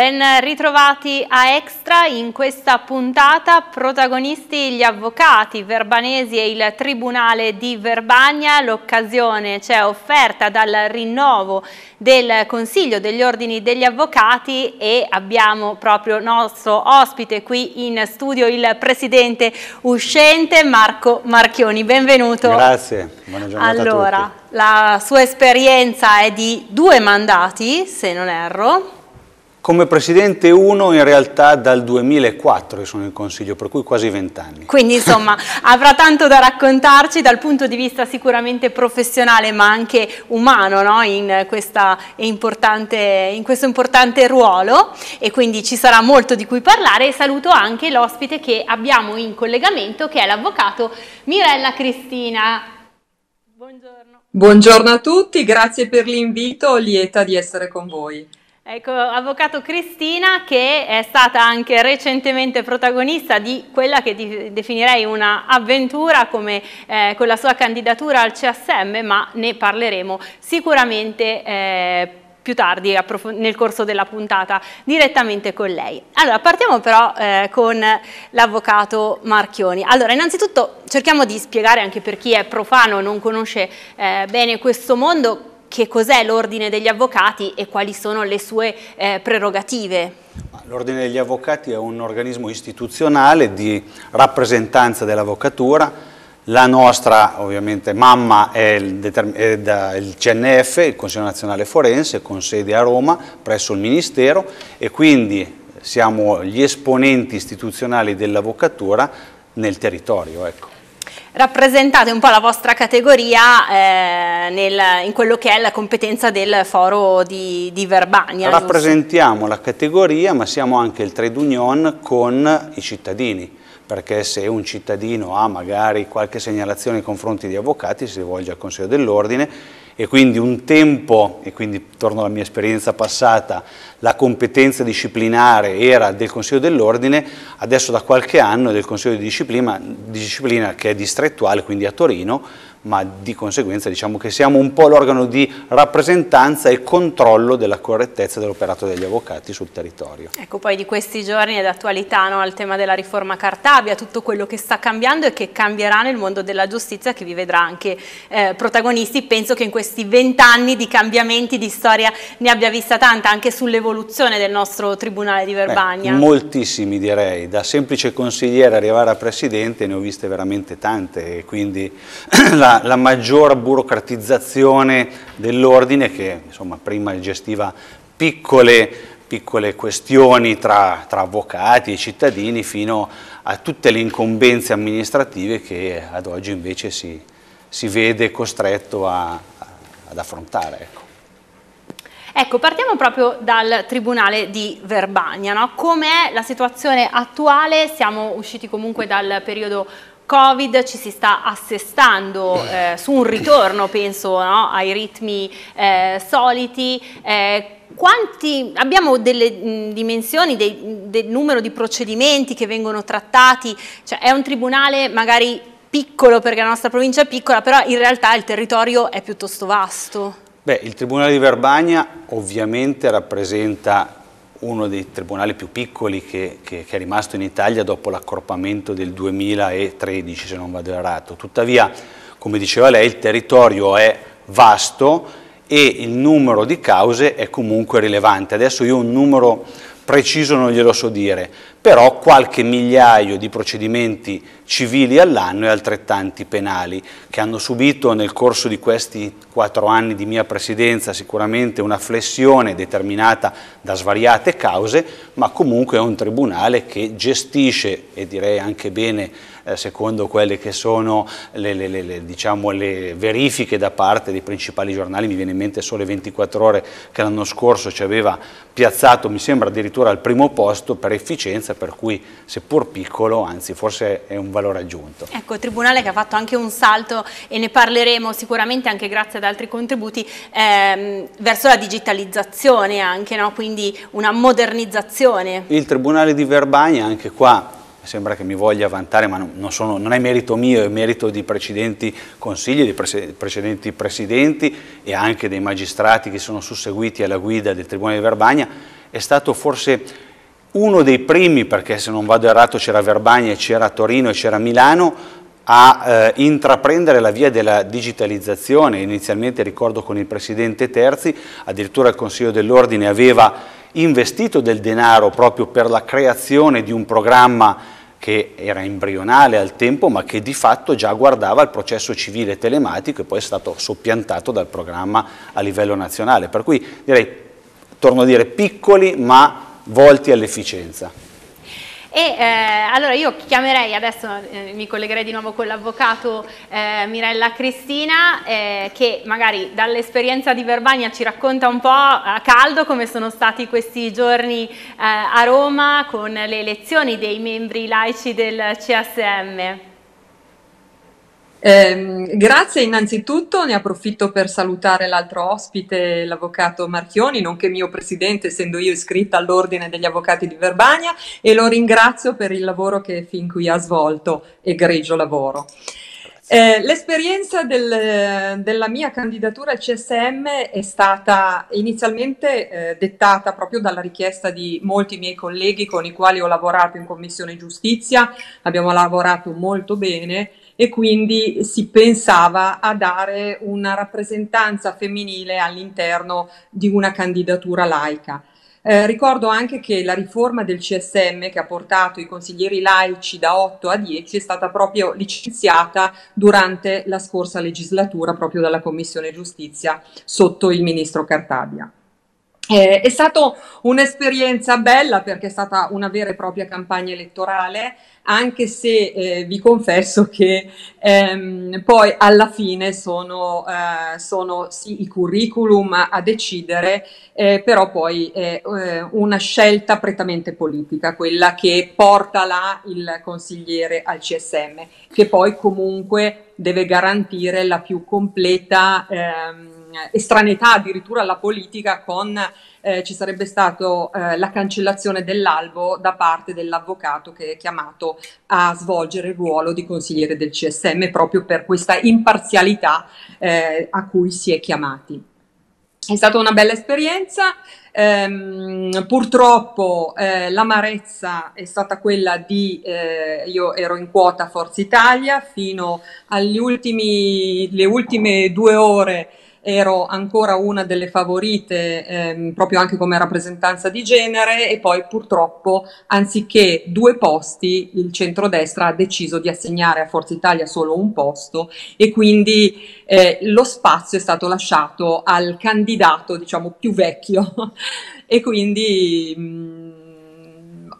Ben ritrovati a Extra in questa puntata, protagonisti gli avvocati verbanesi e il Tribunale di Verbagna, l'occasione c'è offerta dal rinnovo del Consiglio degli Ordini degli Avvocati e abbiamo proprio nostro ospite qui in studio il Presidente uscente Marco Marchioni, benvenuto. Grazie, buona giornata allora, La sua esperienza è di due mandati, se non erro come presidente 1 in realtà dal 2004 sono in consiglio, per cui quasi vent'anni. Quindi insomma avrà tanto da raccontarci dal punto di vista sicuramente professionale ma anche umano no? in, importante, in, questo importante ruolo e quindi ci sarà molto di cui parlare e saluto anche l'ospite che abbiamo in collegamento che è l'avvocato Mirella Cristina. Buongiorno. Buongiorno a tutti, grazie per l'invito, lieta di essere con voi. Ecco, avvocato Cristina che è stata anche recentemente protagonista di quella che definirei un'avventura come eh, con la sua candidatura al CSM, ma ne parleremo sicuramente eh, più tardi nel corso della puntata direttamente con lei. Allora, partiamo però eh, con l'avvocato Marchioni. Allora, innanzitutto cerchiamo di spiegare anche per chi è profano, e non conosce eh, bene questo mondo, che cos'è l'ordine degli avvocati e quali sono le sue eh, prerogative. L'Ordine degli Avvocati è un organismo istituzionale di rappresentanza dell'avvocatura, la nostra ovviamente mamma è il, è il, CNF, il Consiglio Nazionale Forense, con sede a Roma presso il Ministero e quindi siamo gli esponenti istituzionali dell'avvocatura nel territorio. Ecco rappresentate un po' la vostra categoria eh, nel, in quello che è la competenza del foro di, di Verbania. Rappresentiamo giusto? la categoria ma siamo anche il trade union con i cittadini perché se un cittadino ha magari qualche segnalazione nei confronti di avvocati si rivolge al Consiglio dell'Ordine e quindi un tempo, e quindi torno alla mia esperienza passata, la competenza disciplinare era del Consiglio dell'Ordine, adesso da qualche anno è del Consiglio di disciplina, disciplina che è distrettuale, quindi a Torino, ma di conseguenza diciamo che siamo un po' l'organo di rappresentanza e controllo della correttezza dell'operato degli avvocati sul territorio. Ecco, poi di questi giorni è d'attualità no, il tema della riforma Cartabia, tutto quello che sta cambiando e che cambierà nel mondo della giustizia che vi vedrà anche eh, protagonisti, penso che in questi vent'anni di cambiamenti di storia ne abbia vista tanta anche sull'evoluzione del nostro Tribunale di Verbania. Beh, moltissimi direi, da semplice consigliere arrivare a Presidente ne ho viste veramente tante e quindi la la, maggior burocratizzazione dell'ordine che insomma, prima gestiva piccole, piccole questioni tra, tra avvocati e cittadini fino a tutte le incombenze amministrative che ad oggi invece si, si vede costretto a, ad affrontare. Ecco. Ecco, partiamo proprio dal Tribunale di Verbagna. No? Com'è la situazione attuale? Siamo usciti comunque dal periodo Covid, ci si sta assestando mm. eh, su un ritorno, penso, no? ai ritmi eh, soliti. Eh, quanti, abbiamo delle mm, dimensioni dei, del numero di procedimenti che vengono trattati? Cioè, è un tribunale magari piccolo perché la nostra provincia è piccola, però in realtà il territorio è piuttosto vasto. Beh, il Tribunale di Verbagna ovviamente rappresenta uno dei tribunali più piccoli che, che, che è rimasto in Italia dopo l'accorpamento del 2013, se non vado errato. Tuttavia, come diceva lei, il territorio è vasto e il numero di cause è comunque rilevante. Adesso io un numero preciso non glielo so dire, però qualche migliaio di procedimenti civili all'anno e altrettanti penali, che hanno subito nel corso di questi quattro anni di mia presidenza sicuramente una flessione determinata da svariate cause, ma comunque è un tribunale che gestisce, e direi anche bene, eh, secondo quelle che sono le, le, le, diciamo, le, verifiche da parte dei principali giornali, mi viene in mente solo le 24 ore che l'anno scorso ci aveva piazzato, mi sembra addirittura al primo posto per efficienza, per cui seppur piccolo, anzi forse è un valore aggiunto. Ecco, il Tribunale che ha fatto anche un salto e ne parleremo sicuramente anche grazie ad altri contributi ehm, verso la digitalizzazione anche, no? quindi una modernizzazione. Il Tribunale di Verbania anche qua sembra che mi voglia vantare, ma non, sono, non è merito mio, è merito di precedenti consigli, di precedenti presidenti e anche dei magistrati che sono susseguiti alla guida del Tribunale di Verbagna, è stato forse uno dei primi, perché se non vado errato c'era Verbagna, c'era Torino e c'era Milano, a eh, intraprendere la via della digitalizzazione, inizialmente ricordo con il Presidente Terzi, addirittura il Consiglio dell'Ordine aveva investito del denaro proprio per la creazione di un programma che era embrionale al tempo ma che di fatto già guardava il processo civile telematico e poi è stato soppiantato dal programma a livello nazionale. Per cui direi, torno a dire, piccoli ma volti all'efficienza. E eh, allora io chiamerei adesso, eh, mi collegherei di nuovo con l'avvocato eh, Mirella Cristina eh, che magari dall'esperienza di Verbania ci racconta un po' a caldo come sono stati questi giorni eh, a Roma con le elezioni dei membri laici del CSM. Eh, grazie innanzitutto, ne approfitto per salutare l'altro ospite, l'avvocato Marchioni, nonché mio presidente, essendo io iscritta all'Ordine degli Avvocati di Verbania e lo ringrazio per il lavoro che fin qui ha svolto, egregio lavoro. Eh, l'esperienza del, della mia candidatura al CSM è stata inizialmente eh, dettata proprio dalla richiesta di molti miei colleghi con i quali ho lavorato in Commissione Giustizia, abbiamo lavorato molto bene e quindi si pensava a dare una rappresentanza femminile all'interno di una candidatura laica. Eh, ricordo anche che la riforma del CSM che ha portato i consiglieri laici da 8 a 10 è stata proprio licenziata durante la scorsa legislatura proprio dalla Commissione Giustizia sotto il ministro Cartabia. Eh, è stata un'esperienza bella perché è stata una vera e propria campagna elettorale, anche se eh, vi confesso che ehm, poi alla fine sono, eh, sono sì, i curriculum a, a decidere, eh, però poi è eh, una scelta prettamente politica, quella che porta là il consigliere al CSM, che poi comunque deve garantire la più completa... Ehm, eh, estraneità addirittura alla politica con eh, ci sarebbe stato eh, la cancellazione dell'albo da parte dell'avvocato che è chiamato a svolgere il ruolo di consigliere del CSM proprio per questa imparzialità eh, a cui si è chiamati. È stata una bella esperienza, ehm, purtroppo eh, l'amarezza è stata quella di, eh, io ero in quota Forza Italia fino alle ultime due ore ero ancora una delle favorite ehm, proprio anche come rappresentanza di genere e poi purtroppo anziché due posti il centrodestra ha deciso di assegnare a Forza Italia solo un posto e quindi eh, lo spazio è stato lasciato al candidato diciamo più vecchio e quindi mh,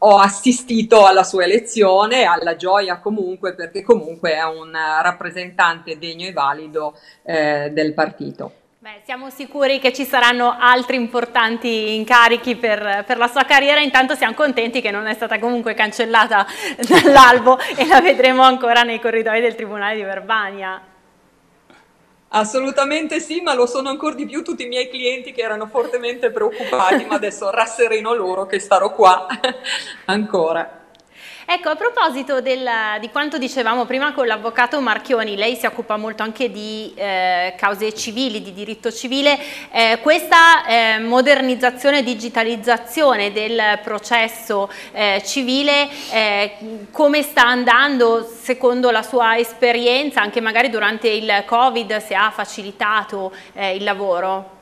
ho assistito alla sua elezione, alla gioia comunque, perché comunque è un eh, rappresentante degno e valido eh, del partito. Beh, siamo sicuri che ci saranno altri importanti incarichi per, per, la sua carriera, intanto siamo contenti che non è stata comunque cancellata dall'albo e la vedremo ancora nei corridoi del Tribunale di Verbania. Assolutamente sì, ma lo sono ancora di più tutti i miei clienti che erano fortemente preoccupati, ma adesso rassereno loro che starò qua ancora. Ecco, a proposito del, di quanto dicevamo prima con l'avvocato Marchioni, lei si occupa molto anche di eh, cause civili, di diritto civile, eh, questa eh, modernizzazione e digitalizzazione del processo eh, civile eh, come sta andando secondo la sua esperienza, anche magari durante il Covid se ha facilitato eh, il lavoro?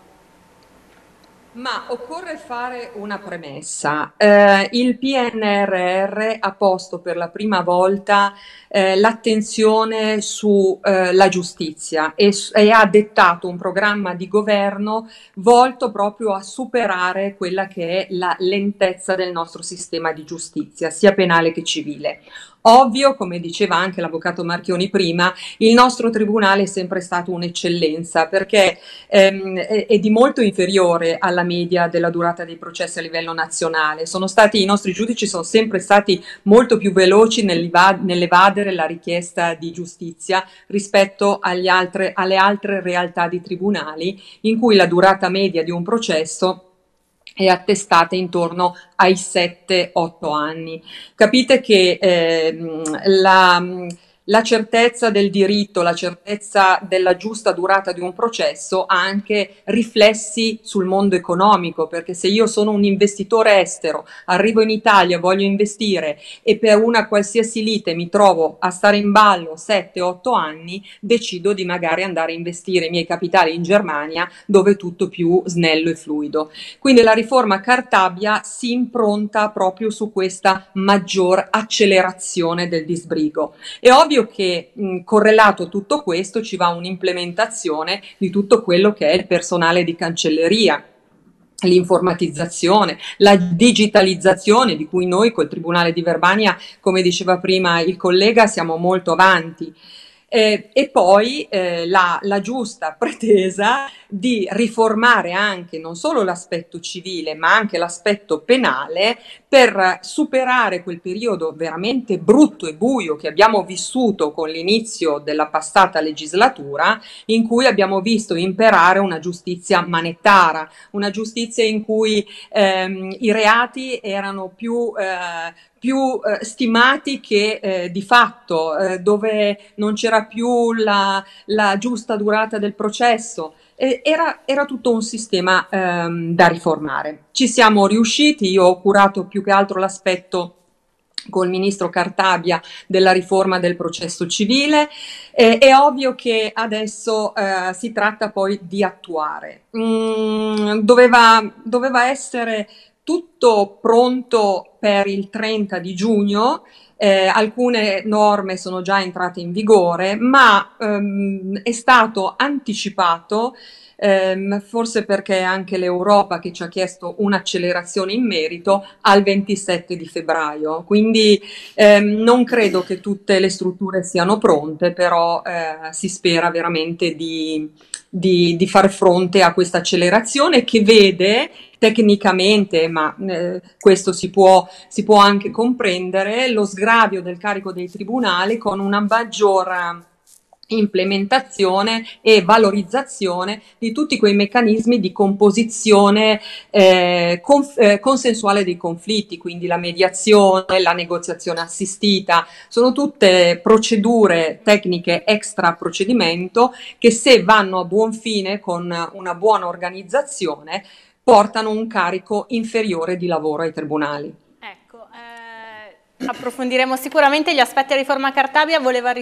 Ma occorre fare una premessa. Eh, il PNRR ha posto per la prima volta eh, l'attenzione sulla eh, giustizia e, e, ha dettato un programma di governo volto proprio a superare quella che è la lentezza del nostro sistema di giustizia, sia penale che civile. Ovvio, come diceva anche l'avvocato Marchioni prima, il nostro tribunale è sempre stato un'eccellenza perché ehm, è, è, di molto inferiore alla media della durata dei processi a livello nazionale. Stati, I nostri giudici sono sempre stati molto più veloci nell'evadere la richiesta di giustizia rispetto altre, alle altre realtà di tribunali in cui la durata media di un processo è è attestate intorno ai 7-8 anni. Capite che eh, la la certezza del diritto, la certezza della giusta durata di un processo ha anche riflessi sul mondo economico, perché se io sono un investitore estero, arrivo in Italia, voglio investire e per una qualsiasi lite mi trovo a stare in ballo 7-8 anni, decido di magari andare a investire i miei capitali in Germania, dove è tutto più snello e fluido. Quindi la riforma Cartabia si impronta proprio su questa maggior accelerazione del disbrigo. È ovvio ovvio che mh, correlato tutto questo ci va un'implementazione di tutto quello che è il personale di cancelleria l'informatizzazione, la digitalizzazione di cui noi col Tribunale di Verbania, come diceva prima il collega, siamo molto avanti eh, e poi eh, la, la, giusta pretesa di riformare anche non solo l'aspetto civile ma anche l'aspetto penale per superare quel periodo veramente brutto e buio che abbiamo vissuto con l'inizio della passata legislatura in cui abbiamo visto imperare una giustizia manettara, una giustizia in cui ehm, i reati erano più eh, più eh, stimati che eh, di fatto, eh, dove non c'era più la, la, giusta durata del processo. Era, era, tutto un sistema ehm, da riformare. Ci siamo riusciti, io ho curato più che altro l'aspetto col ministro Cartabia della riforma del processo civile. Eh, è ovvio che adesso eh, si tratta poi di attuare. Mm, doveva, doveva, essere tutto pronto per il 30 di giugno, eh, alcune norme sono già entrate in vigore, ma ehm, è stato anticipato, ehm, forse perché anche l'Europa che ci ha chiesto un'accelerazione in merito, al 27 di febbraio. Quindi ehm, non credo che tutte le strutture siano pronte, però eh, si spera veramente di di, di far fronte a questa accelerazione che vede tecnicamente, ma eh, questo si può, si può, anche comprendere, lo sgravio del carico dei tribunali con una maggiore implementazione e valorizzazione di tutti quei meccanismi di composizione eh, conf- eh, consensuale dei conflitti, quindi la mediazione, la negoziazione assistita, sono tutte procedure tecniche extra procedimento che se vanno a buon fine con una buona organizzazione portano un carico inferiore di lavoro ai tribunali approfondiremo sicuramente gli aspetti della riforma Cartabia, voleva,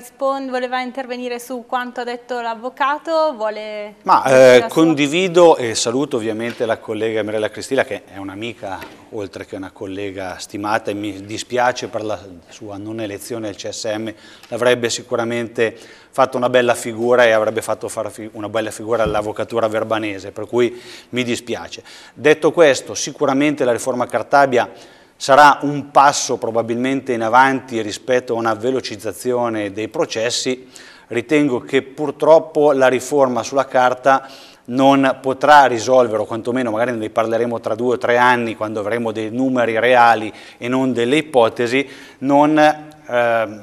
voleva intervenire su quanto ha detto l'avvocato, vuole... Ma eh, condivido e saluto ovviamente la collega Mirella Cristina che è un'amica oltre che una collega stimata e mi dispiace per la sua non elezione al CSM, l'avrebbe sicuramente fatto una bella figura e avrebbe fatto fare una bella figura all'avvocatura verbanese, per cui mi dispiace. Detto questo, sicuramente la riforma Cartabia sarà un passo probabilmente in avanti rispetto a una velocizzazione dei processi, ritengo che purtroppo la riforma sulla carta non potrà risolvere, o quantomeno magari ne parleremo tra due o tre anni quando avremo dei numeri reali e non delle ipotesi, non eh,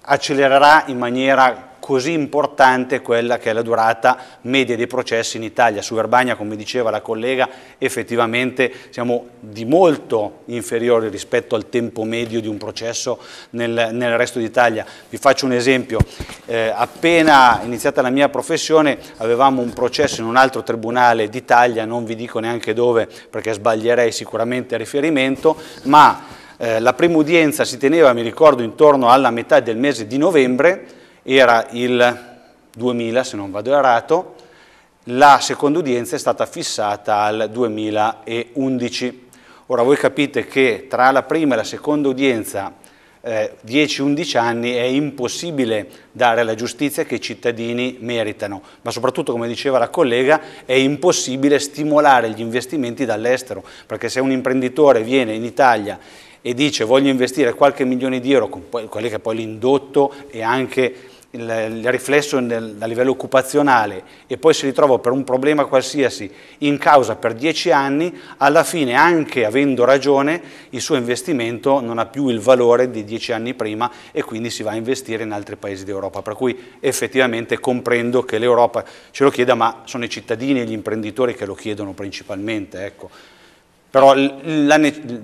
accelererà in maniera così importante quella che è la durata media dei processi in Italia. Su Verbania, come diceva la collega, effettivamente siamo di molto inferiori rispetto al tempo medio di un processo nel, nel resto d'Italia. Vi faccio un esempio, eh, appena iniziata la mia professione avevamo un processo in un altro tribunale d'Italia, non vi dico neanche dove perché sbaglierei sicuramente a riferimento, ma eh, la prima udienza si teneva, mi ricordo, intorno alla metà del mese di novembre, era il 2000 se non vado errato, la seconda udienza è stata fissata al 2011. Ora voi capite che tra la prima e la seconda udienza 10-11 eh, anni è impossibile dare la giustizia che i cittadini meritano, ma soprattutto, come diceva la collega, è impossibile stimolare gli investimenti dall'estero, perché se un imprenditore viene in Italia e dice voglio investire qualche milione di euro, con quelli che poi l'indotto e anche il, il riflesso nel, a livello occupazionale e poi si ritrova per un problema qualsiasi in causa per dieci anni, alla fine anche avendo ragione il suo investimento non ha più il valore di dieci anni prima e quindi si va a investire in altri paesi d'Europa. Per cui effettivamente comprendo che l'Europa ce lo chieda, ma sono i cittadini e gli imprenditori che lo chiedono principalmente. Ecco. Però la,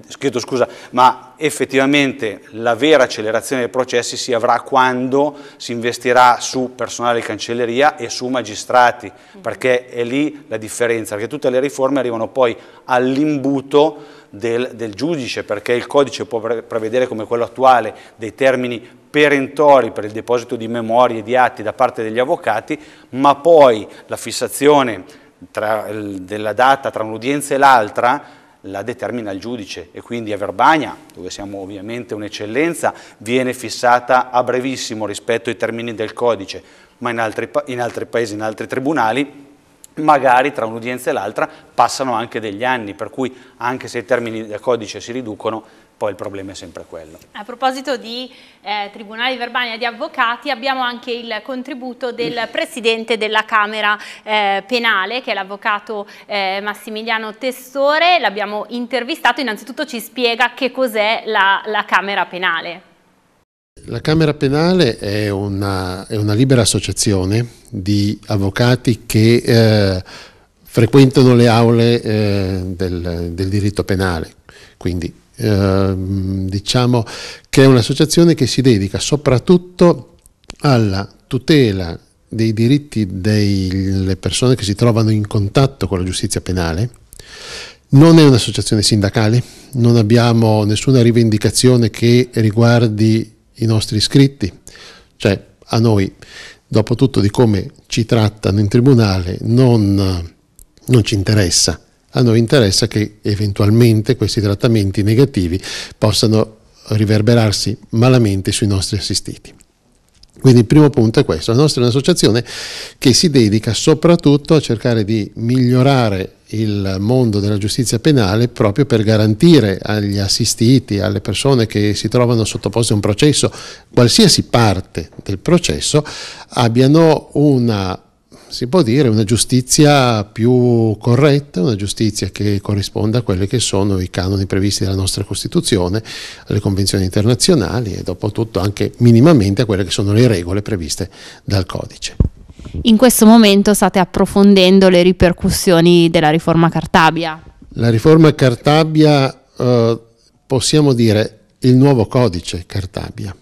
scritto, scusa, ma effettivamente la vera accelerazione dei processi si avrà quando si investirà su personale di cancelleria e su magistrati, perché è lì la differenza, perché tutte le riforme arrivano poi all'imbuto del, del, giudice, perché il codice può prevedere come quello attuale dei termini perentori per il deposito di memorie e di atti da parte degli avvocati, ma poi la fissazione tra, della data tra un'udienza e l'altra la determina il giudice e quindi a Verbania, dove siamo ovviamente un'eccellenza, viene fissata a brevissimo rispetto ai termini del codice, ma in altri, in altri paesi, in altri tribunali, magari tra un'udienza e l'altra passano anche degli anni, per cui anche se i termini del codice si riducono, poi il problema è sempre quello. A proposito di eh, Tribunali e di Avvocati abbiamo anche il contributo del mm. Presidente della Camera eh, Penale che è l'Avvocato eh, Massimiliano Tessore, l'abbiamo intervistato, innanzitutto ci spiega che cos'è la, la, Camera Penale. La Camera Penale è una, è una libera associazione di avvocati che eh, frequentano le aule eh, del, del diritto penale, quindi Ehm, diciamo che è un'associazione che si dedica soprattutto alla tutela dei diritti delle persone che si trovano in contatto con la giustizia penale. Non è un'associazione sindacale, non abbiamo nessuna rivendicazione che riguardi i nostri iscritti, cioè a noi, dopo tutto di come ci trattano in tribunale, non, non ci interessa a noi interessa che eventualmente questi trattamenti negativi possano riverberarsi malamente sui nostri assistiti. Quindi il primo punto è questo, la nostra è un'associazione che si dedica soprattutto a cercare di migliorare il mondo della giustizia penale proprio per garantire agli assistiti, alle persone che si trovano sottoposte a un processo, qualsiasi parte del processo, abbiano una si può dire, una giustizia più corretta, una giustizia che corrisponda a quelli che sono i canoni previsti dalla nostra Costituzione, alle convenzioni internazionali e dopo tutto anche minimamente a quelle che sono le regole previste dal codice. In questo momento state approfondendo le ripercussioni della riforma Cartabia. La riforma Cartabia, eh, possiamo dire, il nuovo codice Cartabia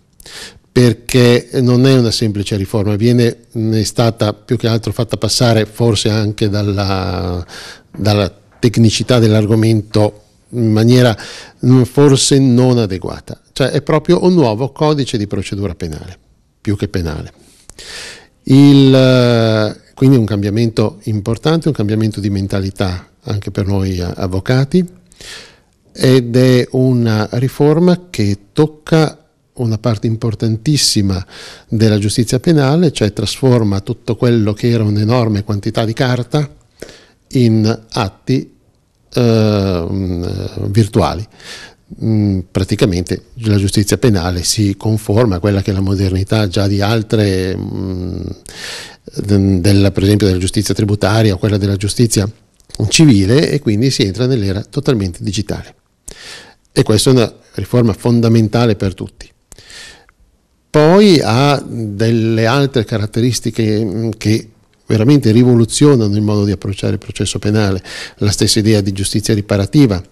perché non è una semplice riforma, viene, è stata più che altro fatta passare forse anche dalla, dalla tecnicità dell'argomento in maniera forse non adeguata, cioè è proprio un nuovo codice di procedura penale, più che penale. Il, eh, quindi un cambiamento importante, un cambiamento di mentalità anche per noi avvocati ed è una riforma che tocca una parte importantissima della giustizia penale, cioè trasforma tutto quello che era un'enorme quantità di carta in atti eh, virtuali. Mm, praticamente la giustizia penale si conforma a quella che è la modernità già di altre, mm, della, per esempio della giustizia tributaria o quella della giustizia civile e quindi si entra nell'era totalmente digitale. E questa è una riforma fondamentale per tutti poi ha delle altre caratteristiche mm, che veramente rivoluzionano il modo di approcciare il processo penale, la stessa idea di giustizia riparativa,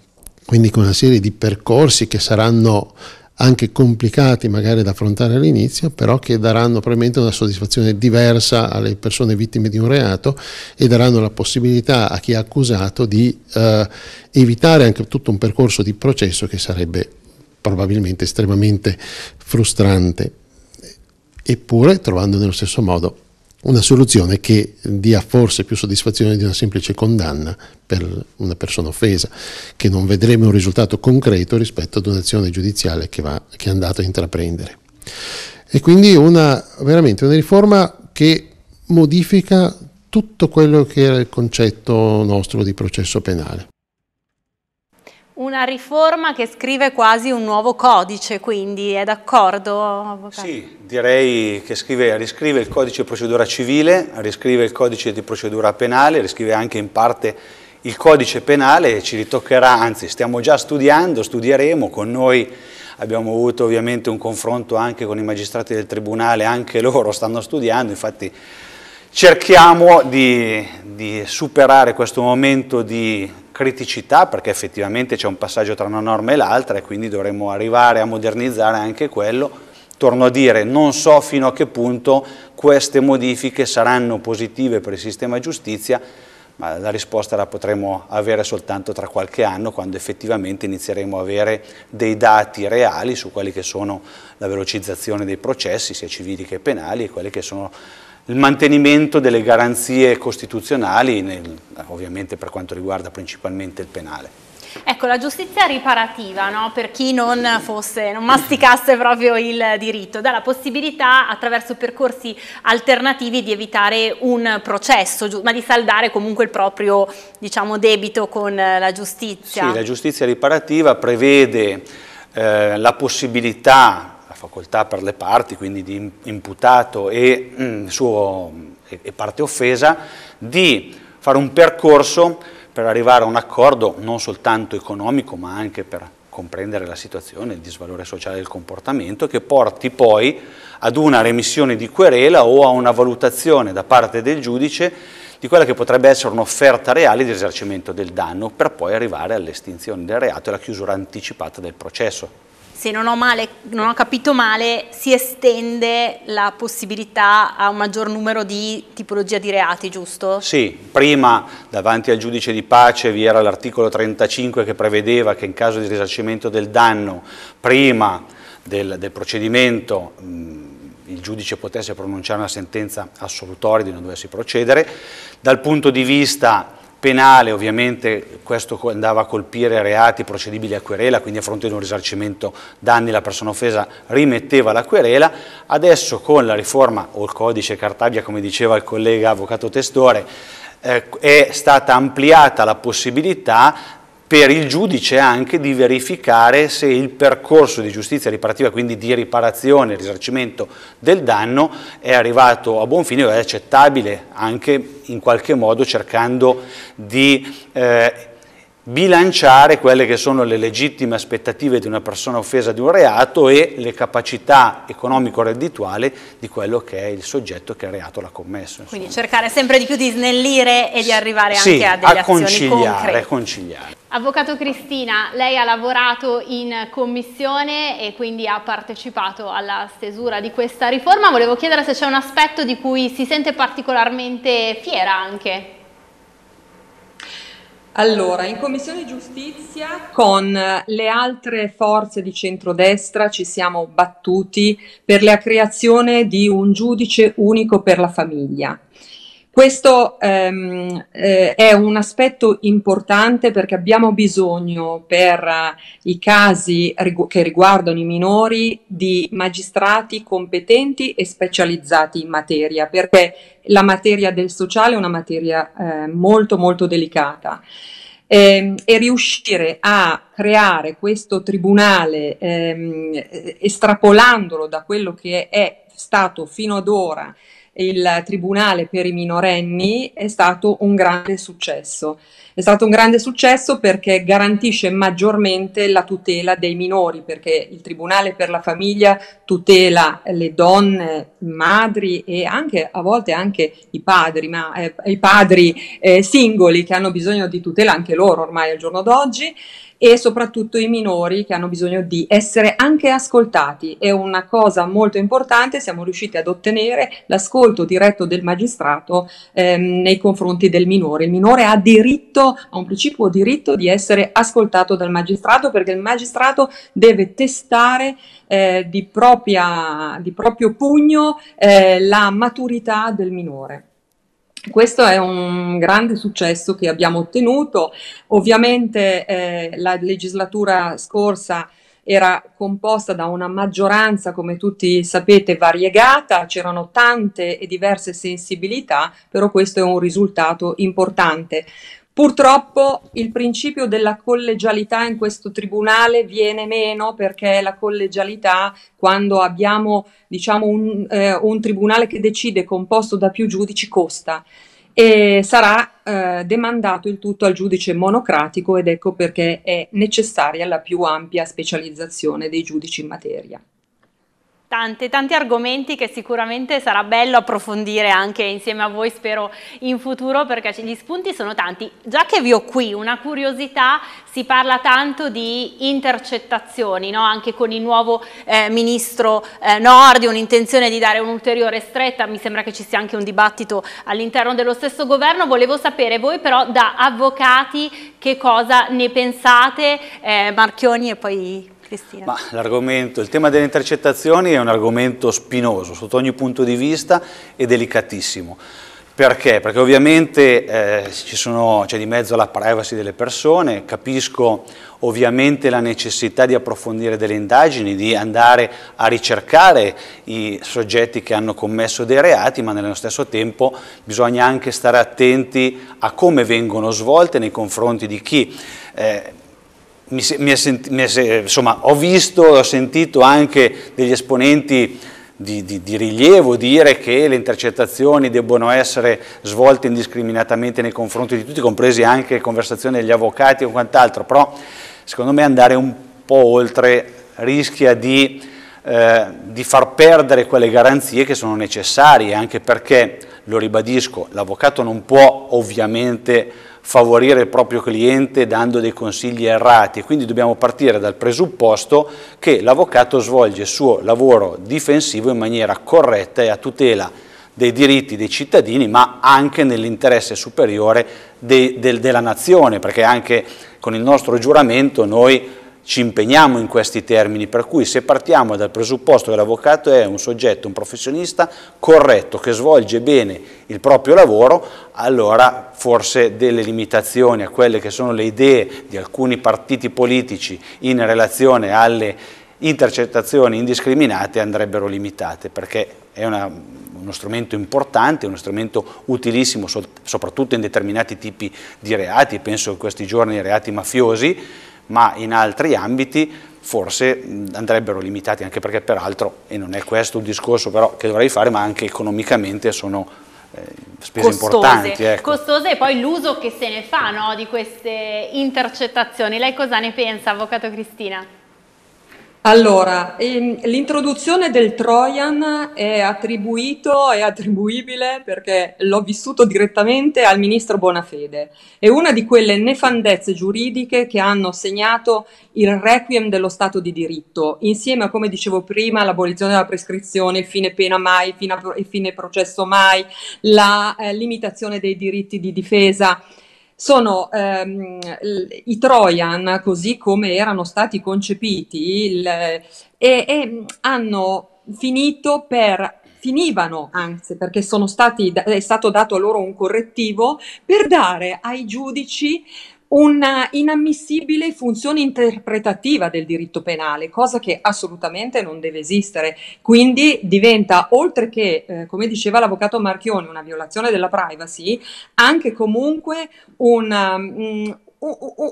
quindi con una serie di percorsi che saranno anche complicati magari da affrontare all'inizio, però che daranno probabilmente una soddisfazione diversa alle persone vittime di un reato e daranno la possibilità a chi è accusato di eh, evitare anche tutto un percorso di processo che sarebbe probabilmente estremamente frustrante eppure trovando nello stesso modo una soluzione che dia forse più soddisfazione di una semplice condanna per una persona offesa, che non vedrebbe un risultato concreto rispetto ad un'azione giudiziale che, va, che è andato a intraprendere. E quindi una, veramente una riforma che modifica tutto quello che era il concetto nostro di processo penale. Una riforma che scrive quasi un nuovo codice, quindi è d'accordo? Sì, direi che scrive, riscrive il codice di procedura civile, riscrive il codice di procedura penale, riscrive anche in parte il codice penale, ci ritoccherà, anzi stiamo già studiando, studieremo con noi, abbiamo avuto ovviamente un confronto anche con i magistrati del Tribunale, anche loro stanno studiando, infatti cerchiamo di, di superare questo momento di criticità perché effettivamente c'è un passaggio tra una norma e l'altra e quindi dovremmo arrivare a modernizzare anche quello. Torno a dire, non so fino a che punto queste modifiche saranno positive per il sistema giustizia, ma la risposta la potremo avere soltanto tra qualche anno quando effettivamente inizieremo a avere dei dati reali su quelli che sono la velocizzazione dei processi, sia civili che penali, e quelli che sono il mantenimento delle garanzie costituzionali, nel, ovviamente per quanto riguarda principalmente il penale. Ecco, la giustizia riparativa, no? per chi non, fosse, non masticasse proprio il diritto, dà la possibilità attraverso percorsi alternativi di evitare un processo, ma di saldare comunque il proprio diciamo, debito con eh, la giustizia. Sì, la giustizia riparativa prevede eh, la possibilità facoltà per le parti, quindi di imputato e, mm, suo, e, e parte offesa, di fare un percorso per arrivare a un accordo non soltanto economico ma anche per comprendere la situazione, il disvalore sociale del comportamento che porti poi ad una remissione di querela o a una valutazione da parte del giudice di quella che potrebbe essere un'offerta reale di risarcimento del danno per poi arrivare all'estinzione del reato e alla chiusura anticipata del processo se non ho, male, non ho, capito male, si estende la possibilità a un maggior numero di tipologia di reati, giusto? Sì, prima davanti al giudice di pace vi era l'articolo 35 che prevedeva che in caso di risarcimento del danno, prima del, del procedimento, mh, il giudice potesse pronunciare una sentenza assolutoria di non doversi procedere. Dal punto di vista penale ovviamente questo andava a colpire reati procedibili a querela, quindi a fronte di un risarcimento danni la persona offesa rimetteva la querela, adesso con la riforma o il codice Cartabia come diceva il collega avvocato Testore eh, è stata ampliata la possibilità per il giudice anche di verificare se il percorso di giustizia riparativa, quindi di riparazione e risarcimento del danno, è arrivato a buon fine o è accettabile anche in qualche modo cercando di eh, bilanciare quelle che sono le legittime aspettative di una persona offesa di un reato e le capacità economico-reddituali di quello che è il soggetto che il reato l'ha commesso. Insomma. Quindi cercare sempre di più di snellire e di arrivare anche a delle a conciliare, conciliare. Avvocato Cristina, lei ha lavorato in commissione e quindi ha partecipato alla stesura di questa riforma. Volevo chiedere se c'è un aspetto di cui si sente particolarmente fiera anche. Allora, in Commissione Giustizia con le altre forze di centrodestra ci siamo battuti per la creazione di un giudice unico per la famiglia. Questo ehm, eh, è un aspetto importante perché abbiamo bisogno per eh, i casi rigu- che riguardano i minori di magistrati competenti e specializzati in materia, perché la materia del sociale è una materia eh, molto molto delicata. E, ehm, e riuscire a creare questo tribunale ehm, estrapolandolo da quello che è stato fino ad ora il Tribunale per i minorenni è stato un grande successo. È stato un grande successo perché garantisce maggiormente la tutela dei minori, perché il Tribunale per la famiglia tutela le donne, madri e anche a volte anche i padri, ma eh, i padri eh, singoli che hanno bisogno di tutela anche loro ormai al giorno d'oggi e soprattutto i minori che hanno bisogno di essere anche ascoltati. È una cosa molto importante, siamo riusciti ad ottenere l'ascolto diretto del magistrato ehm, nei confronti del minore. Il minore ha diritto, ha un principio diritto di essere ascoltato dal magistrato perché il magistrato deve testare eh, di, propria, di proprio pugno eh, la maturità del minore. Questo è un grande successo che abbiamo ottenuto. Ovviamente eh, la legislatura scorsa era composta da una maggioranza, come tutti sapete, variegata, c'erano tante e diverse sensibilità, però questo è un risultato importante. Purtroppo il principio della collegialità in questo tribunale viene meno perché la collegialità, quando abbiamo diciamo, un, eh, un tribunale che decide composto da più giudici, costa e sarà eh, demandato il tutto al giudice monocratico ed ecco perché è necessaria la più ampia specializzazione dei giudici in materia. Tanti, tanti argomenti che sicuramente sarà bello approfondire anche insieme a voi, spero, in futuro, perché gli spunti sono tanti. Già che vi ho qui una curiosità, si parla tanto di intercettazioni, no? anche con il nuovo eh, ministro eh, Nordi, un'intenzione di dare un'ulteriore stretta, mi sembra che ci sia anche un dibattito all'interno dello stesso governo. Volevo sapere voi però da avvocati che cosa ne pensate, eh, Marchioni e poi Cristina. Ma l'argomento, il tema delle intercettazioni è un argomento spinoso sotto ogni punto di vista e delicatissimo. Perché? Perché ovviamente eh, c'è di mezzo la privacy delle persone, capisco ovviamente la necessità di approfondire delle indagini, di andare a ricercare i soggetti che hanno commesso dei reati, ma nello stesso tempo bisogna anche stare attenti a come vengono svolte nei confronti di chi eh, mi, mi mi insomma, ho visto e ho sentito anche degli esponenti di, di, di, rilievo dire che le intercettazioni debbono essere svolte indiscriminatamente nei confronti di tutti, compresi anche conversazioni degli avvocati o quant'altro, però secondo me andare un po' oltre rischia di, eh, di far perdere quelle garanzie che sono necessarie, anche perché, lo ribadisco, l'avvocato non può ovviamente favorire il proprio cliente dando dei consigli errati, quindi dobbiamo partire dal presupposto che l'avvocato svolge il suo lavoro difensivo in maniera corretta e a tutela dei diritti dei cittadini, ma anche nell'interesse superiore de, de, della nazione, perché anche con il nostro giuramento noi ci impegniamo in questi termini, per cui se partiamo dal presupposto che l'avvocato è un soggetto, un professionista corretto, che svolge bene il proprio lavoro, allora forse delle limitazioni a quelle che sono le idee di alcuni partiti politici in relazione alle intercettazioni indiscriminate andrebbero limitate, perché è una, uno strumento importante, uno strumento utilissimo so, soprattutto in determinati tipi di reati, penso in questi giorni ai reati mafiosi, ma in altri ambiti forse andrebbero limitati, anche perché peraltro, e non è questo il discorso però che dovrei fare, ma anche economicamente sono eh, spese costose, importanti. Ecco. Costose e poi l'uso che se ne fa no, di queste intercettazioni. Lei cosa ne pensa, Avvocato Cristina? Allora, ehm, l'introduzione del Trojan è attribuito, è attribuibile perché l'ho vissuto direttamente al ministro Bonafede. È una di quelle nefandezze giuridiche che hanno segnato il requiem dello Stato di diritto, insieme a, come dicevo prima, l'abolizione della prescrizione, il fine pena mai, il fine, processo mai, la eh, limitazione dei diritti di difesa sono ehm, i Trojan, così come erano stati concepiti, il, e, e mm, hanno finito per finivano, anzi, perché stati, è stato dato a loro un correttivo, per dare ai giudici una inammissibile funzione interpretativa del diritto penale, cosa che assolutamente non deve esistere. Quindi diventa, oltre che, eh, come diceva l'avvocato Marchione, una violazione della privacy, anche comunque una, mh, mm,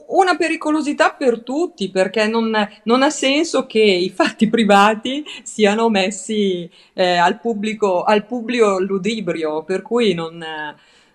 una pericolosità per tutti perché non, non, ha senso che i fatti privati siano messi eh, al pubblico al ludibrio per cui non,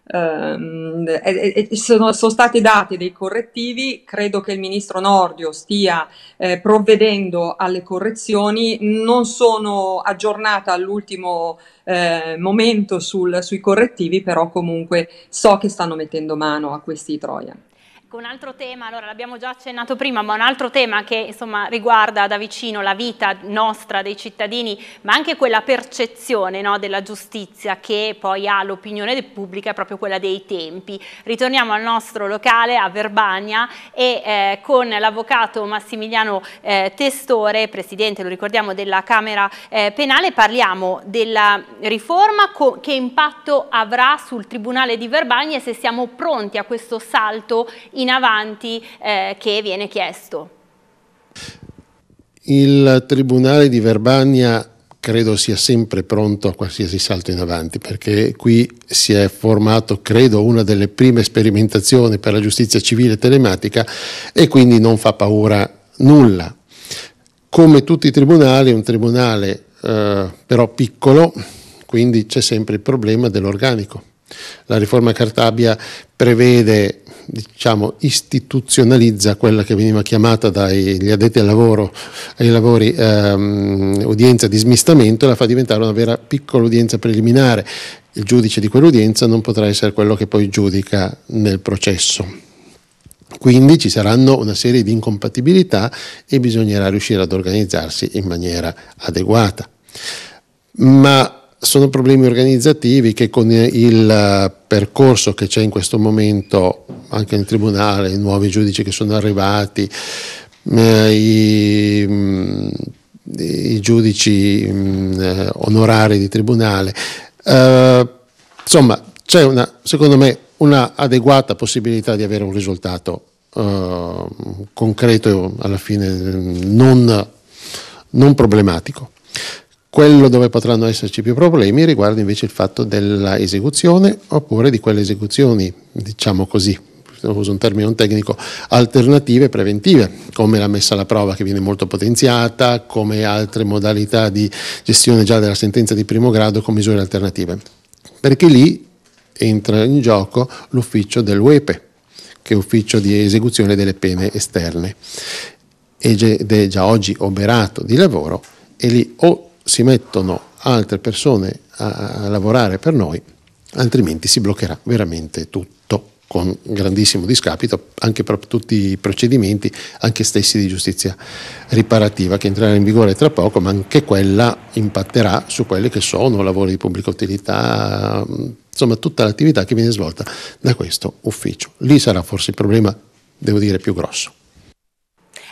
ehm, e, sono, sono, stati dati dei correttivi, credo che il ministro Nordio stia eh, provvedendo alle correzioni, non sono aggiornata all'ultimo eh, momento sul, sui correttivi, però comunque so che stanno mettendo mano a questi Trojan. Ecco, un altro tema, allora l'abbiamo già accennato prima, ma un altro tema che insomma, riguarda da vicino la vita nostra dei cittadini, ma anche quella percezione no, della giustizia che poi ha l'opinione pubblica è proprio quella dei tempi. Ritorniamo al nostro locale a Verbania e eh, con l'avvocato Massimiliano eh, Testore, presidente, lo ricordiamo, della Camera eh, Penale, parliamo della riforma, che impatto avrà sul Tribunale di Verbania e se siamo pronti a questo salto in in avanti eh, che viene chiesto. Il Tribunale di Verbania credo sia sempre pronto a qualsiasi salto in avanti, perché qui si è formato, credo, una delle prime sperimentazioni per la giustizia civile telematica e quindi non fa paura nulla. Come tutti i tribunali, è un tribunale eh, però piccolo, quindi c'è sempre il problema dell'organico. La riforma Cartabia prevede diciamo, istituzionalizza quella che veniva chiamata dagli addetti al lavoro, ai lavori ehm, udienza di smistamento e la fa diventare una vera piccola udienza preliminare. Il giudice di quell'udienza non potrà essere quello che poi giudica nel processo. Quindi ci saranno una serie di incompatibilità e bisognerà riuscire ad organizzarsi in maniera adeguata. Ma sono problemi organizzativi che con il eh, percorso che c'è in questo momento anche in tribunale, i nuovi giudici che sono arrivati, eh, i, mm, i giudici mm, eh, onorari di tribunale, eh, insomma c'è una, secondo me una adeguata possibilità di avere un risultato eh, concreto alla fine mm, non, non problematico. Quello dove potranno esserci più problemi riguarda invece il fatto dell'esecuzione oppure di quelle esecuzioni, diciamo così, uso un termine non tecnico, alternative preventive, come la messa alla prova che viene molto potenziata, come altre modalità di gestione già della sentenza di primo grado con misure alternative. Perché lì entra in gioco l'ufficio dell'UEPE, che è ufficio di esecuzione delle pene esterne, ed è già oggi oberato di lavoro e lì o si mettono altre persone a, a lavorare per noi, altrimenti si bloccherà veramente tutto con grandissimo discapito anche per tutti i procedimenti, anche stessi di giustizia riparativa che entrerà in vigore tra poco, ma anche quella impatterà su quelli che sono lavori di pubblica utilità, insomma tutta l'attività che viene svolta da questo ufficio. Lì sarà forse il problema, devo dire, più grosso.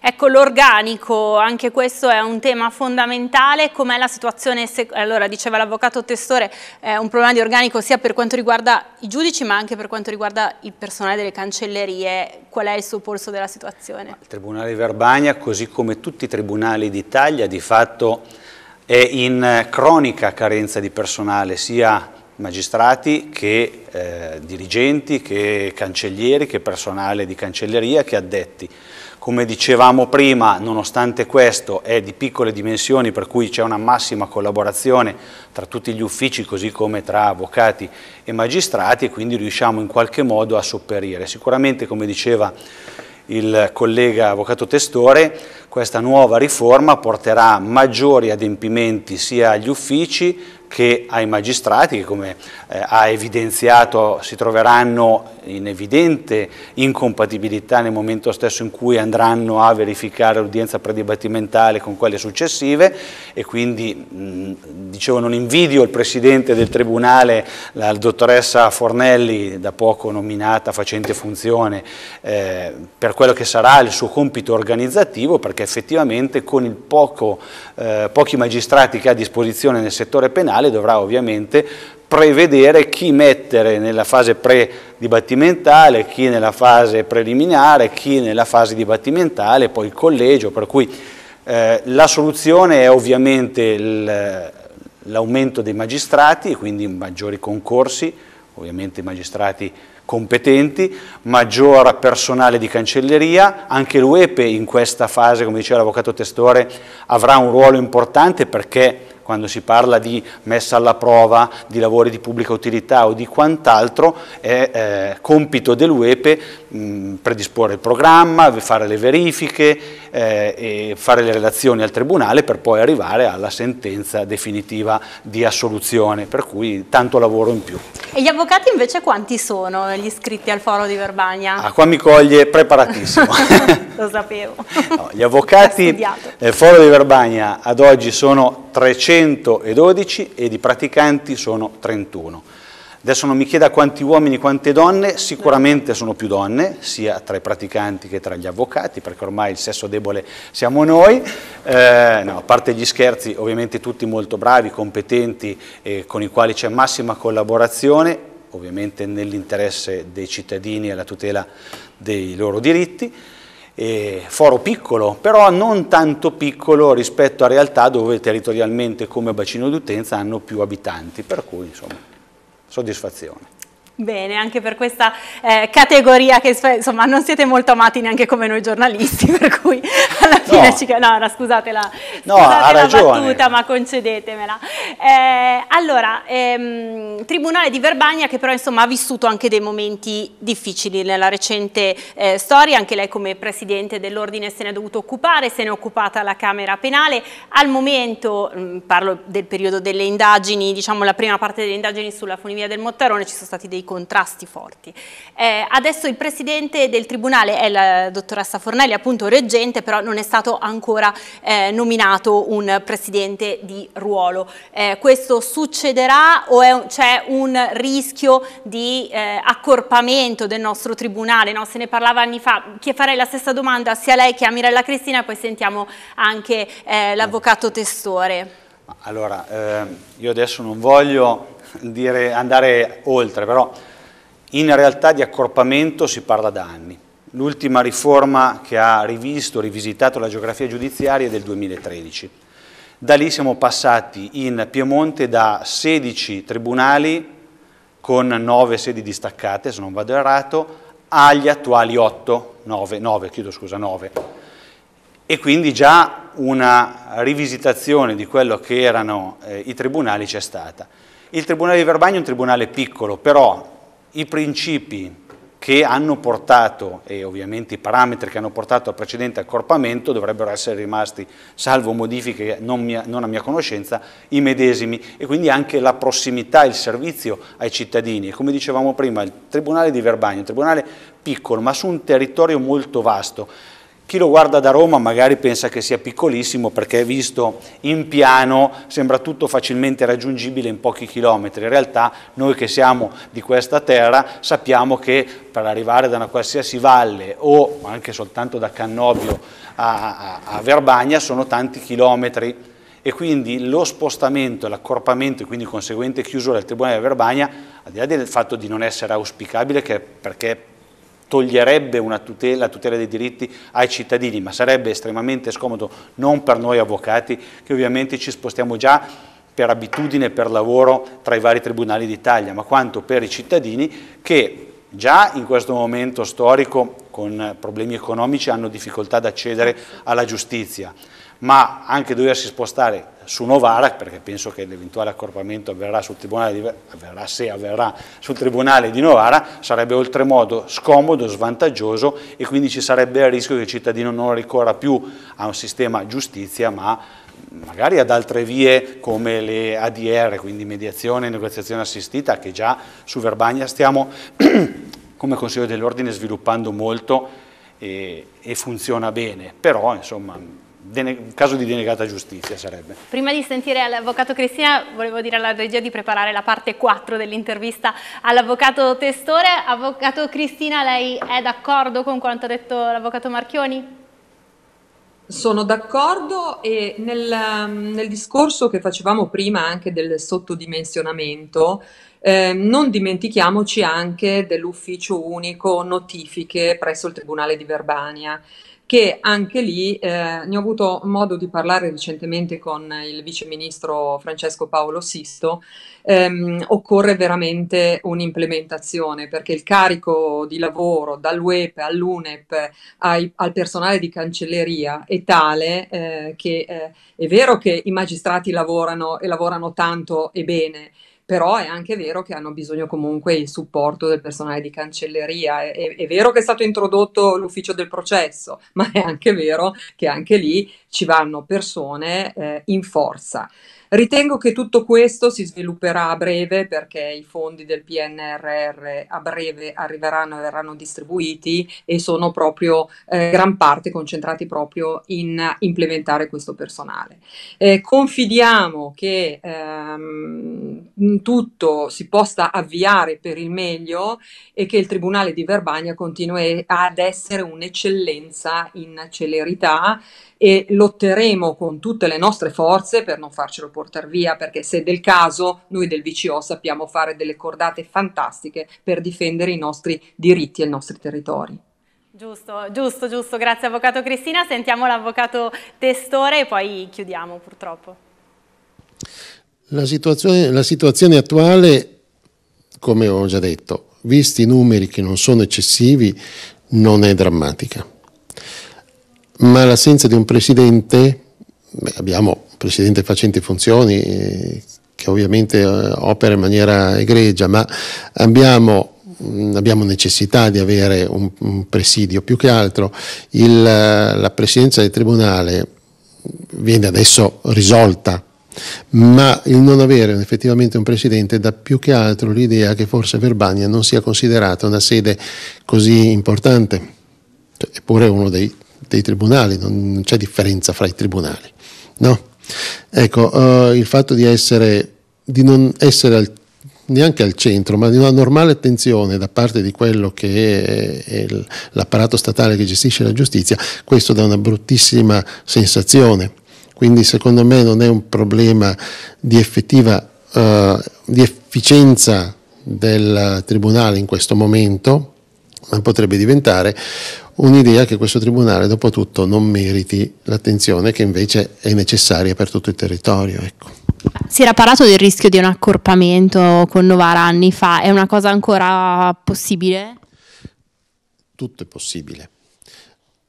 Ecco, l'organico, anche questo è un tema fondamentale, com'è la situazione, allora diceva l'avvocato Testore, è un problema di organico sia per quanto riguarda i giudici ma anche per quanto riguarda il personale delle cancellerie, qual è il suo polso della situazione? Il Tribunale di Verbania, così come tutti i tribunali d'Italia, di fatto è in cronica carenza di personale, sia magistrati che eh, dirigenti, che cancellieri, che personale di cancelleria, che addetti. Come dicevamo prima, nonostante questo è di piccole dimensioni per cui c'è una massima collaborazione tra tutti gli uffici così come tra avvocati e magistrati e quindi riusciamo in qualche modo a sopperire. Sicuramente come diceva il collega avvocato Testore, questa nuova riforma porterà maggiori adempimenti sia agli uffici che ai magistrati, che come eh, ha evidenziato si troveranno in evidente incompatibilità nel momento stesso in cui andranno a verificare l'udienza predibattimentale con quelle successive e quindi mh, dicevo non invidio il presidente del tribunale, la dottoressa Fornelli, da poco nominata facente funzione, eh, per quello che sarà il suo compito organizzativo perché effettivamente con i eh, pochi magistrati che ha a disposizione nel settore penale tribunale dovrà ovviamente prevedere chi mettere nella fase pre-dibattimentale, chi nella fase preliminare, chi nella fase dibattimentale, poi il collegio, per cui eh, la soluzione è ovviamente l'aumento dei magistrati, quindi maggiori concorsi, ovviamente magistrati competenti, maggior personale di cancelleria, anche l'UEPE in questa fase, come diceva l'avvocato Testore, avrà un ruolo importante perché quando si parla di messa alla prova, di lavori di pubblica utilità o di quant'altro, è eh, compito dell'UEPE mm, predisporre il programma, fare le verifiche eh, e fare le relazioni al Tribunale per poi arrivare alla sentenza definitiva di assoluzione, per cui tanto lavoro in più. E gli avvocati invece quanti sono gli iscritti al foro di Verbania? Ah, qua mi coglie preparatissimo. Lo sapevo. No, gli avvocati del eh, foro di Verbania ad oggi sono 300 112 ed i praticanti sono 31. Adesso non mi chieda quanti uomini e quante donne, sicuramente sono più donne, sia tra i praticanti che tra gli avvocati, perché ormai il sesso debole siamo noi. Eh, no, a parte gli scherzi, ovviamente tutti molto bravi, competenti, eh, con i quali c'è massima collaborazione, ovviamente nell'interesse dei cittadini e alla tutela dei loro diritti eh, foro piccolo, però non tanto piccolo rispetto a realtà dove territorialmente come bacino d'utenza hanno più abitanti, per cui insomma soddisfazione. Bene, anche per questa eh, categoria che insomma non siete molto amati neanche come noi giornalisti, per cui alla fine no. ci... No, no, scusate la, no, scusate la battuta, ma concedetemela. Eh, allora, ehm, Tribunale di Verbagna che però insomma ha vissuto anche dei momenti difficili nella recente eh, storia, anche lei come Presidente dell'Ordine se ne è dovuto occupare, se ne è occupata la Camera Penale. Al momento, mh, mm, parlo del periodo delle indagini, diciamo la prima parte delle indagini sulla funivia del Motterone, ci sono stati dei contrasti forti. Eh, adesso il presidente del tribunale è la dottoressa Fornelli, appunto reggente, però non è stato ancora eh, nominato un presidente di ruolo. Eh, questo succederà o c'è un rischio di eh, accorpamento del nostro tribunale? No? Se ne parlava anni fa, che farei la stessa domanda sia a lei che a Mirella Cristina, poi sentiamo anche eh, l'avvocato Testore. Allora, ehm, io adesso non voglio dire, andare oltre, però in realtà di accorpamento si parla da anni. L'ultima riforma che ha rivisto, rivisitato la geografia giudiziaria è del 2013. Da lì siamo passati in Piemonte da 16 tribunali con 9 sedi distaccate, se non vado errato, agli attuali 8, 9, 9, chiedo scusa, 9. E quindi già una rivisitazione di quello che erano eh, i tribunali c'è stata. Il Tribunale di Verbagno è un tribunale piccolo, però i principi che hanno portato e ovviamente i parametri che hanno portato al precedente accorpamento dovrebbero essere rimasti, salvo modifiche non, mia, non, a mia conoscenza, i medesimi e quindi anche la prossimità il servizio ai cittadini. E come dicevamo prima, il Tribunale di Verbagno è un tribunale piccolo ma su un territorio molto vasto, chi lo guarda da Roma magari pensa che sia piccolissimo perché visto in piano sembra tutto facilmente raggiungibile in pochi chilometri. In realtà noi che siamo di questa terra sappiamo che per arrivare da una qualsiasi valle o anche soltanto da Cannobio a, a, a Verbagna sono tanti chilometri e quindi lo spostamento, l'accorpamento e quindi conseguente chiusura del Tribunale di Verbagna, al di là del fatto di non essere auspicabile perché toglierebbe tutela, la tutela dei diritti ai cittadini, ma sarebbe estremamente scomodo non per noi avvocati che ovviamente ci spostiamo già per abitudine, per lavoro tra i vari tribunali d'Italia, ma quanto per i cittadini che già in questo momento storico con problemi economici hanno difficoltà ad accedere alla giustizia ma anche doversi spostare su Novara, perché penso che l'eventuale accorpamento avverrà, sul di, avverrà, se avverrà sul Tribunale di Novara, sarebbe oltremodo scomodo, svantaggioso e quindi ci sarebbe il rischio che il cittadino non ricorra più a un sistema giustizia, ma magari ad altre vie come le ADR, quindi mediazione e negoziazione assistita, che già su Verbagna stiamo come Consiglio dell'Ordine sviluppando molto e, e funziona bene, però insomma un caso di denegata giustizia sarebbe. Prima di sentire l'avvocato Cristina volevo dire alla regia di preparare la parte 4 dell'intervista all'avvocato Testore. Avvocato Cristina, lei è d'accordo con quanto ha detto l'avvocato Marchioni? Sono d'accordo e nel, ehm, nel, discorso che facevamo prima anche del sottodimensionamento, eh, non dimentichiamoci anche dell'ufficio unico notifiche presso il Tribunale di Verbania che anche lì eh, ne ho avuto modo di parlare recentemente con il vice ministro Francesco Paolo Sisto, ehm, occorre veramente un'implementazione perché il carico di lavoro dall'UEP all'UNEP ai, al personale di cancelleria è tale eh, che eh, è vero che i magistrati lavorano e lavorano tanto e bene, però è anche vero che hanno bisogno comunque il supporto del personale di cancelleria. È, è, vero che è stato introdotto l'ufficio del processo, ma è anche vero che anche lì ci vanno persone eh, in forza. Ritengo che tutto questo si svilupperà a breve perché i fondi del PNRR a breve arriveranno e verranno distribuiti e sono proprio eh, gran parte concentrati proprio in implementare questo personale. Eh, confidiamo che ehm, tutto si possa avviare per il meglio e che il Tribunale di Verbania continui ad essere un'eccellenza in celerità e lotteremo con tutte le nostre forze per non farcelo portare portare via, perché se del caso noi del VCO sappiamo fare delle cordate fantastiche per difendere i nostri diritti e i nostri territori. Giusto, giusto, giusto, grazie Avvocato Cristina, sentiamo l'Avvocato Testore e poi chiudiamo purtroppo. La situazione, la situazione attuale, come ho già detto, visti i numeri che non sono eccessivi, non è drammatica. Ma l'assenza di un presidente Beh, abbiamo un presidente facente funzioni eh, che ovviamente eh, opera in maniera egregia, ma abbiamo mm, abbiamo necessità di avere un, un presidio, più che altro il, eh, la presidenza del tribunale viene adesso risolta, ma il non avere effettivamente un presidente dà più che altro l'idea che forse Verbania non sia considerata una sede così importante, eppure cioè, uno dei, dei tribunali, non c'è differenza fra i tribunali. No? Ecco, uh, il fatto di, essere, di non essere al, neanche al centro, ma di una normale attenzione da parte di quello che è, è l'apparato statale che gestisce la giustizia, questo dà una bruttissima sensazione. Quindi secondo me non è un problema di effettiva uh, di efficienza del tribunale in questo momento, ma potrebbe diventare un'idea che questo tribunale dopo tutto non meriti l'attenzione che invece è necessaria per tutto il territorio. Ecco. Si era parlato del rischio di un accorpamento con Novara anni fa, è una cosa ancora possibile? Tutto è possibile.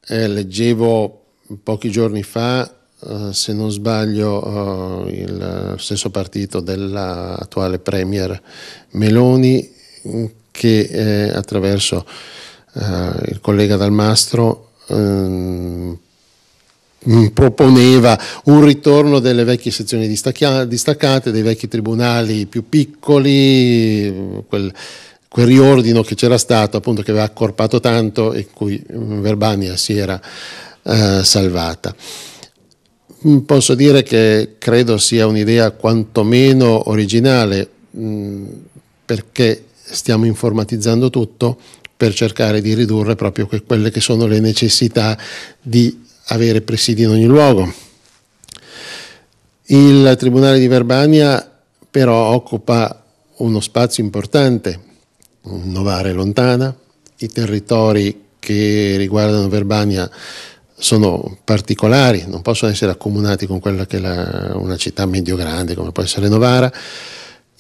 Eh, leggevo pochi giorni fa, eh, se non sbaglio, eh, il stesso partito dell'attuale Premier Meloni che eh, attraverso eh, il collega Dalmastro ehm, proponeva un ritorno delle vecchie sezioni distaccate, dei vecchi tribunali più piccoli, quel, quel riordino che c'era stato, appunto che aveva accorpato tanto e cui Verbania si era eh, salvata. Mm, posso dire che credo sia un'idea quantomeno originale, mh, mm, perché stiamo informatizzando tutto, per cercare di ridurre proprio que- quelle che sono le necessità di avere presidi in ogni luogo. Il Tribunale di Verbania però occupa uno spazio importante, Novare lontana, i territori che riguardano Verbania sono particolari, non possono essere accomunati con quella che è la, una città medio grande come può essere Novara.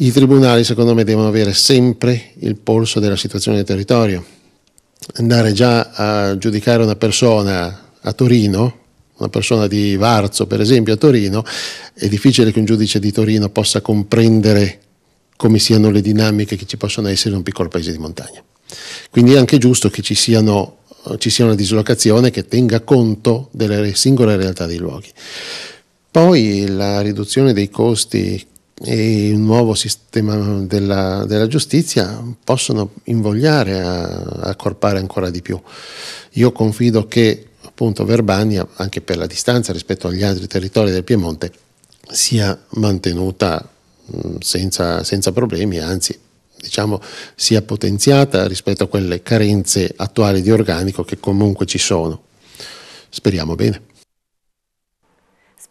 I tribunali, secondo me, devono avere sempre il polso della situazione del territorio. Andare già a giudicare una persona a Torino, una persona di Varzo, per esempio, a Torino, è difficile che un giudice di Torino possa comprendere come siano le dinamiche che ci possono essere in un piccolo paese di montagna. Quindi è anche giusto che ci, siano, ci sia una dislocazione che tenga conto delle singole realtà dei luoghi. Poi la riduzione dei costi e un nuovo sistema della, della giustizia possono invogliare a accorpare ancora di più. Io confido che appunto Verbania, anche per la distanza rispetto agli altri territori del Piemonte, sia mantenuta mh, mm, senza, senza problemi, anzi diciamo, sia potenziata rispetto a quelle carenze attuali di organico che comunque ci sono. Speriamo bene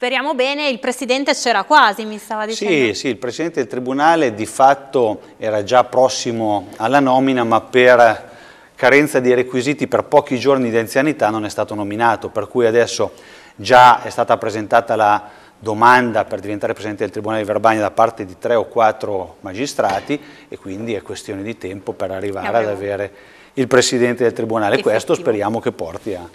speriamo bene, il Presidente c'era quasi, mi stava dicendo. Sì, sì, il Presidente del Tribunale di fatto era già prossimo alla nomina, ma per carenza di requisiti per pochi giorni di anzianità non è stato nominato, per cui adesso già è stata presentata la domanda per diventare Presidente del Tribunale di Verbania da parte di tre o quattro magistrati e quindi è questione di tempo per arrivare ad avere il Presidente del Tribunale. Effettivo. Questo speriamo che porti a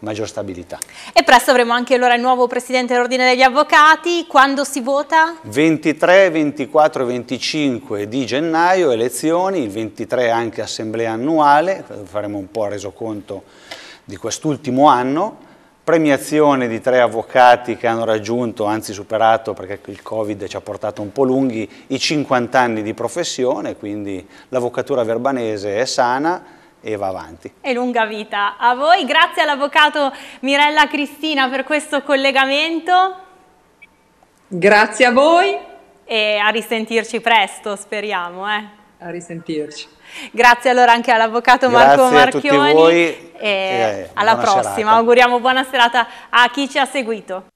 maggior stabilità. E presto avremo anche allora il nuovo Presidente dell'Ordine degli Avvocati, quando si vota? 23, 24 e 25 di gennaio, elezioni, il 23 anche assemblea annuale, faremo un po' resoconto di quest'ultimo anno, premiazione di tre avvocati che hanno raggiunto, anzi superato perché il Covid ci ha portato un po' lunghi, i 50 anni di professione, quindi l'avvocatura verbanese è sana, e va avanti. E lunga vita a voi. Grazie all'avvocato Mirella Cristina per questo collegamento. Grazie a voi. E a risentirci presto, speriamo. Eh. A risentirci. Grazie allora anche all'avvocato Marco Marchioni. Grazie a Voi, e eh, alla prossima. Serata. Auguriamo buona serata a chi ci ha seguito.